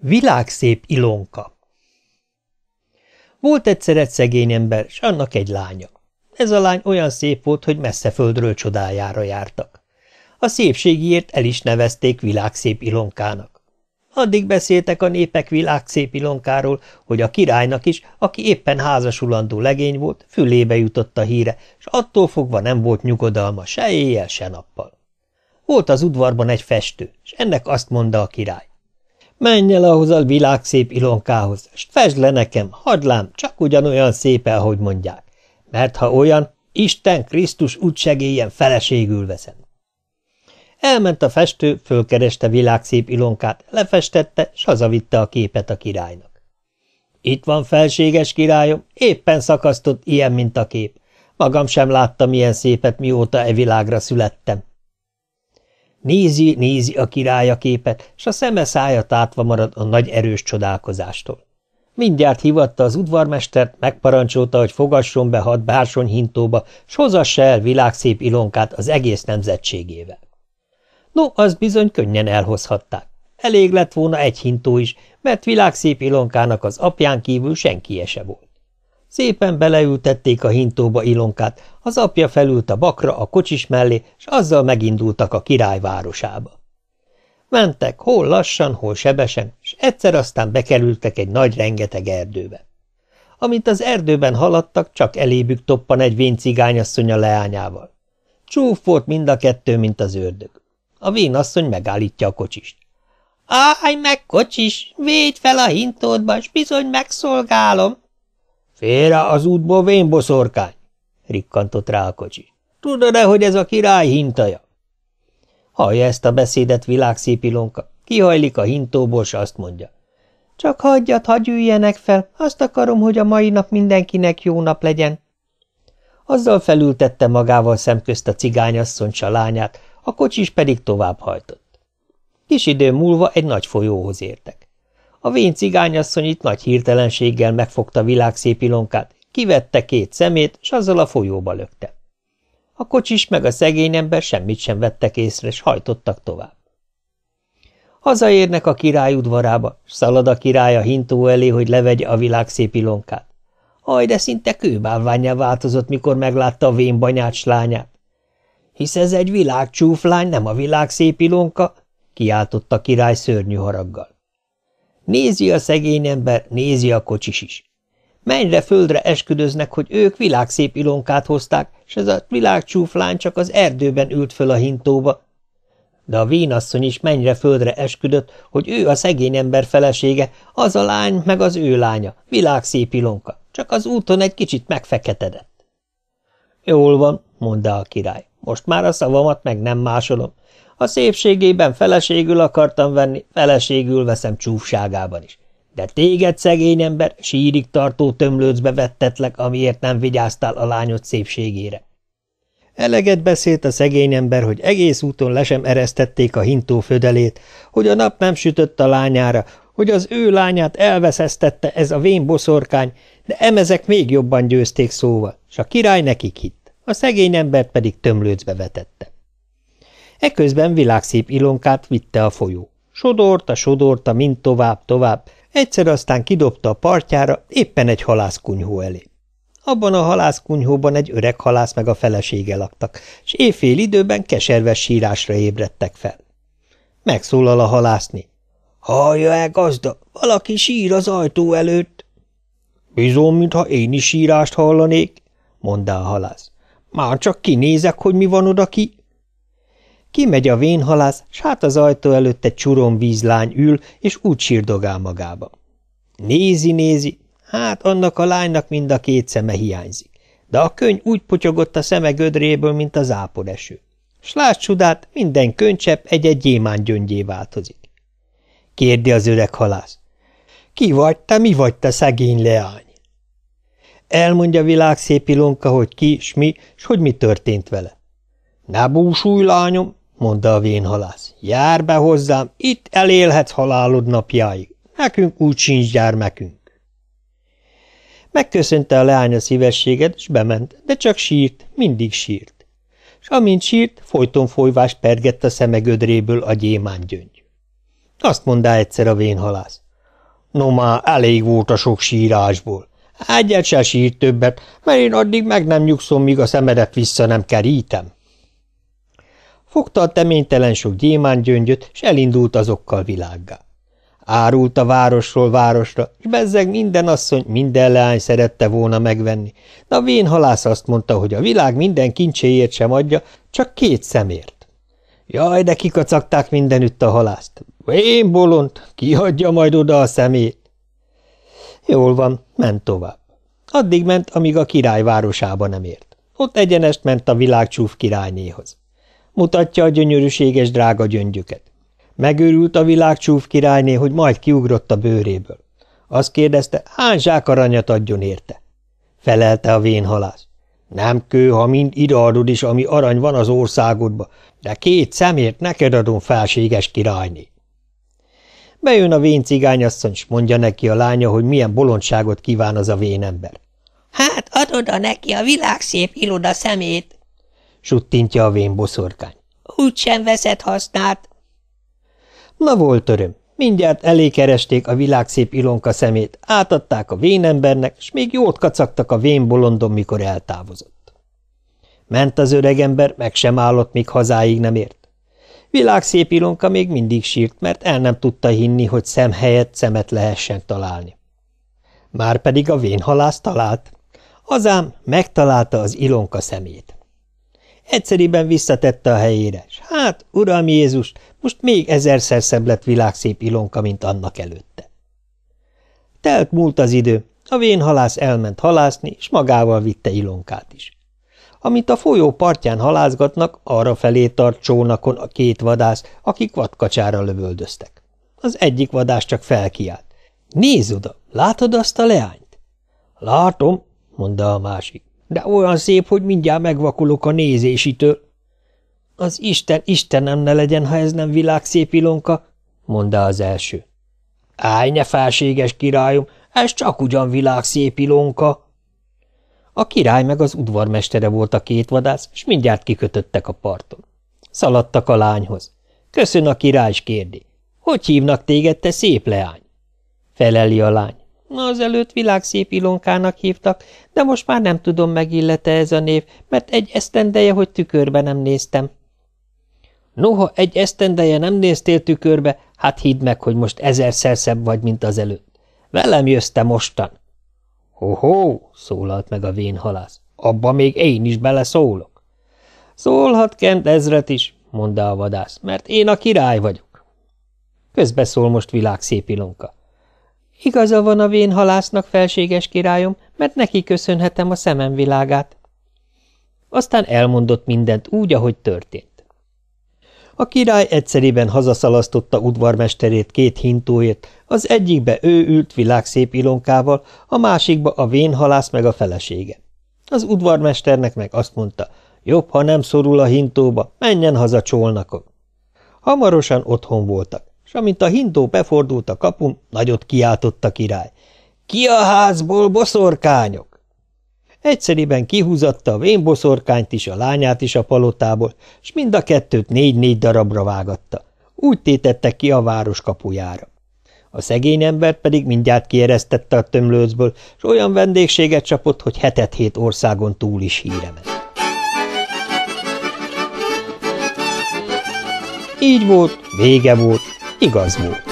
Világszép Ilonka Volt egyszer egy szegény ember, s annak egy lánya. Ez a lány olyan szép volt, hogy messze földről csodájára jártak. A szépségiért el is nevezték világszép Ilonkának. Addig beszéltek a népek világszép Ilonkáról, hogy a királynak is, aki éppen házasulandó legény volt, fülébe jutott a híre, s attól fogva nem volt nyugodalma se éjjel, se nappal. Volt az udvarban egy festő, és ennek azt mondta a király. Menj el ahhoz a világszép Ilonkához, s fesd le nekem, hadlám, csak ugyanolyan szép, ahogy mondják. Mert ha olyan, Isten Krisztus úgy segélyen feleségül veszem. Elment a festő, fölkereste világszép Ilonkát, lefestette, s hazavitte a képet a királynak. Itt van felséges királyom, éppen szakasztott ilyen, mint a kép. Magam sem láttam ilyen szépet, mióta e világra születtem. Nézi, nézi a királya képet, s a szeme szája tátva marad a nagy erős csodálkozástól. Mindjárt hivatta az udvarmestert, megparancsolta, hogy fogasson be hat bársony hintóba, s hozassa el világszép ilonkát az egész nemzetségével. No, az bizony könnyen elhozhatták. Elég lett volna egy hintó is, mert világszép ilonkának az apján kívül senki se volt. Szépen beleültették a hintóba Ilonkát, az apja felült a bakra a kocsis mellé, s azzal megindultak a király városába. Mentek hol lassan, hol sebesen, s egyszer aztán bekerültek egy nagy rengeteg erdőbe. Amint az erdőben haladtak, csak elébük toppan egy vén cigányasszony a leányával. Csúf volt mind a kettő, mint az ördög. A vén asszony megállítja a kocsist. – Állj meg, kocsis! Védj fel a hintódba, s bizony megszolgálom! – Félre az útból vén boszorkány! rikkantott rá a kocsi. Tudod-e, hogy ez a király hintaja? Hallja ezt a beszédet világszép Ilonka, kihajlik a hintóból, s azt mondja. Csak hagyjat, hagy üljenek fel, azt akarom, hogy a mai nap mindenkinek jó nap legyen. Azzal felültette magával szemközt a cigányasszony s lányát, a kocsis pedig tovább hajtott. Kis idő múlva egy nagy folyóhoz értek. A vén cigányasszony itt nagy hirtelenséggel megfogta világszép ilonkát, kivette két szemét, s azzal a folyóba lökte. A kocsis meg a szegény ember semmit sem vettek észre, s hajtottak tovább. Hazaérnek a király udvarába, s szalad a király a hintó elé, hogy levegye a világ szép ilonkát. Aj, de szinte kőbálványá változott, mikor meglátta a vén banyács lányát. Hisz ez egy világcsúflány, nem a világ szép ilonka, kiáltott a király szörnyű haraggal. Nézi a szegény ember, nézi a kocsis is. Mennyre földre esküdöznek, hogy ők világszép ilonkát hozták, és ez a világcsúf csak az erdőben ült föl a hintóba. De a vénasszony is mennyre földre esküdött, hogy ő a szegény ember felesége, az a lány meg az ő lánya, világszép ilonka, csak az úton egy kicsit megfeketedett. Jól van, mondta a király, most már a szavamat meg nem másolom. A szépségében feleségül akartam venni, feleségül veszem csúfságában is. De téged, szegény ember, sírig tartó tömlőcbe vettetlek, amiért nem vigyáztál a lányod szépségére. Eleget beszélt a szegény ember, hogy egész úton le sem eresztették a hintó födelét, hogy a nap nem sütött a lányára, hogy az ő lányát elveszesztette ez a vén boszorkány, de emezek még jobban győzték szóval, s a király nekik hitt, a szegény embert pedig tömlőcbe vetette. Eközben világszép ilonkát vitte a folyó. Sodorta, sodorta, mint tovább, tovább, egyszer aztán kidobta a partjára, éppen egy halászkunyhó elé. Abban a halászkunyhóban egy öreg halász meg a felesége laktak, és éjfél időben keserves sírásra ébredtek fel. Megszólal a halászni. Hallja e gazda, valaki sír az ajtó előtt! – Bizony, mintha én is sírást hallanék, mondta a halász. – Már csak kinézek, hogy mi van oda ki. Kimegy a vénhalász, s hát az ajtó előtt egy vízlány ül, és úgy sírdogál magába. Nézi, nézi, hát annak a lánynak mind a két szeme hiányzik, de a könyv úgy potyogott a szeme gödréből, mint zápor eső. S lásd csodát, minden könycsepp egy-egy gyémán gyöngyé változik. Kérdi az öreg halász. Ki vagy te, mi vagy te, szegény leány? Elmondja világszép Ilonka, hogy ki, s mi, s hogy mi történt vele. Ne búsulj, lányom, mondta a vénhalász. Jár be hozzám, itt elélhetsz halálod napjáig. Nekünk úgy sincs gyermekünk. Megköszönte a leánya szívességet, és bement, de csak sírt, mindig sírt. És amint sírt, folyton folyvást pergett a szemegödréből a gyöngy. Azt mondta egyszer a vénhalász. No már elég volt a sok sírásból. Egyet se sírt többet, mert én addig meg nem nyugszom, míg a szemedet vissza nem kerítem fogta a teménytelen sok gyémángyöngyöt, s elindult azokkal világgá. Árult a városról városra, és bezzeg minden asszony, minden leány szerette volna megvenni, de a vén halász azt mondta, hogy a világ minden kincséért sem adja, csak két szemért. Jaj, de kikacagták mindenütt a halászt. Vén bolond, kihagyja majd oda a szemét. Jól van, ment tovább. Addig ment, amíg a király városába nem ért. Ott egyenest ment a világcsúf királynéhoz mutatja a gyönyörűséges drága gyöngyöket. Megőrült a világcsúf királyné, hogy majd kiugrott a bőréből. Azt kérdezte, hány zsák aranyat adjon érte? Felelte a vénhalász. Nem kő, ha mind idardod is, ami arany van az országodba, de két szemért neked adom, felséges királyné. Bejön a vén cigányasszony, és mondja neki a lánya, hogy milyen bolondságot kíván az a vénember. Hát adod a neki a világ szép iloda szemét, suttintja a vén boszorkány. Úgy sem veszed hasznát. Na volt öröm, mindjárt elé keresték a világ szép Ilonka szemét, átadták a vénembernek, s még jót kacagtak a vén bolondon, mikor eltávozott. Ment az öregember, meg sem állott, míg hazáig nem ért. Világszép Ilonka még mindig sírt, mert el nem tudta hinni, hogy szem helyett szemet lehessen találni. Márpedig a halász talált. Hazám megtalálta az Ilonka szemét egyszerűen visszatette a helyére, s hát, uram Jézus, most még ezerszer szebb lett világszép Ilonka, mint annak előtte. Telt múlt az idő, a halász elment halászni, és magával vitte Ilonkát is. Amint a folyó partján halászgatnak, arra felé tart csónakon a két vadász, akik vadkacsára lövöldöztek. Az egyik vadász csak felkiált. – Nézz oda, látod azt a leányt? – Látom, mondta a másik de olyan szép, hogy mindjárt megvakulok a nézésitől. Az Isten Istenem ne legyen, ha ez nem világszép Ilonka, mondta az első. Állj, ne felséges királyom, ez csak ugyan világszép Ilonka. A király meg az udvarmestere volt a két vadász, és mindjárt kikötöttek a parton. Szaladtak a lányhoz. Köszön a király, kérdi. Hogy hívnak téged, te szép leány? Feleli a lány előtt világszép Ilonkának hívtak, de most már nem tudom megillete ez a név, mert egy esztendeje, hogy tükörbe nem néztem. Noha egy esztendeje nem néztél tükörbe, hát hidd meg, hogy most ezerszer szebb vagy, mint az előtt. Velem jössz te mostan. Hoho, szólalt meg a vén halász, abba még én is beleszólok. Szólhat Kent ezret is, mondta a vadász, mert én a király vagyok. Közbeszól most világszép Ilonka. Igaza van a vén halásznak, felséges királyom, mert neki köszönhetem a szemem világát. Aztán elmondott mindent úgy, ahogy történt. A király egyszerében hazaszalasztotta udvarmesterét két hintóért, az egyikbe ő ült világszép ilonkával, a másikba a vén halász meg a felesége. Az udvarmesternek meg azt mondta, jobb, ha nem szorul a hintóba, menjen haza csolnakon. Hamarosan otthon voltak és amint a hintó befordult a kapun, nagyot kiáltott a király. – Ki a házból, boszorkányok? Egyszeriben kihúzatta a vénboszorkányt is, a lányát is a palotából, és mind a kettőt négy-négy darabra vágatta. Úgy tétette ki a város kapujára. A szegény ember pedig mindjárt kieresztette a tömlőcből, és olyan vendégséget csapott, hogy hetet-hét országon túl is híre ment. Így volt, vége volt, igaz volt.